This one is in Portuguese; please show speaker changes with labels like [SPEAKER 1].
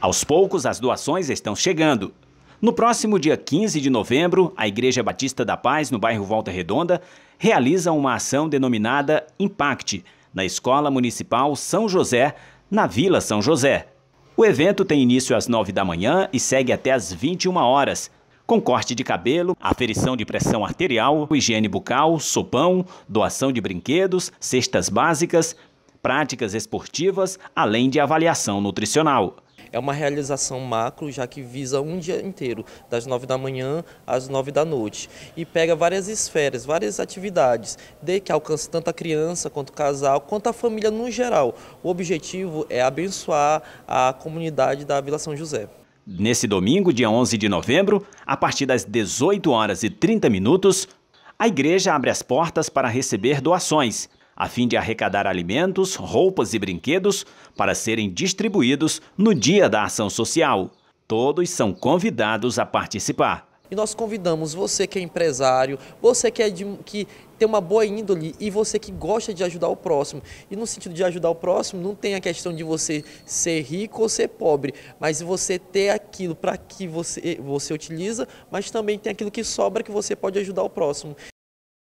[SPEAKER 1] Aos poucos, as doações estão chegando. No próximo dia 15 de novembro, a Igreja Batista da Paz, no bairro Volta Redonda, realiza uma ação denominada Impact, na Escola Municipal São José, na Vila São José. O evento tem início às 9 da manhã e segue até às 21 horas, com corte de cabelo, aferição de pressão arterial, higiene bucal, sopão, doação de brinquedos, cestas básicas, práticas esportivas, além de avaliação nutricional é uma realização macro, já que visa um dia inteiro, das nove da manhã às nove da
[SPEAKER 2] noite. E pega várias esferas, várias atividades, de que alcance tanto a criança, quanto o casal, quanto a família no geral. O objetivo é abençoar a comunidade da Vila São José.
[SPEAKER 1] Nesse domingo, dia 11 de novembro, a partir das 18 horas e 30 minutos, a igreja abre as portas para receber doações a fim de arrecadar alimentos, roupas e brinquedos para serem distribuídos no dia da ação social. Todos são convidados a participar.
[SPEAKER 2] E nós convidamos você que é empresário, você que, é de, que tem uma boa índole e você que gosta de ajudar o próximo. E no sentido de ajudar o próximo, não tem a questão de você ser rico ou ser pobre, mas você ter aquilo para que você, você utiliza, mas também tem aquilo que sobra que você pode ajudar o próximo.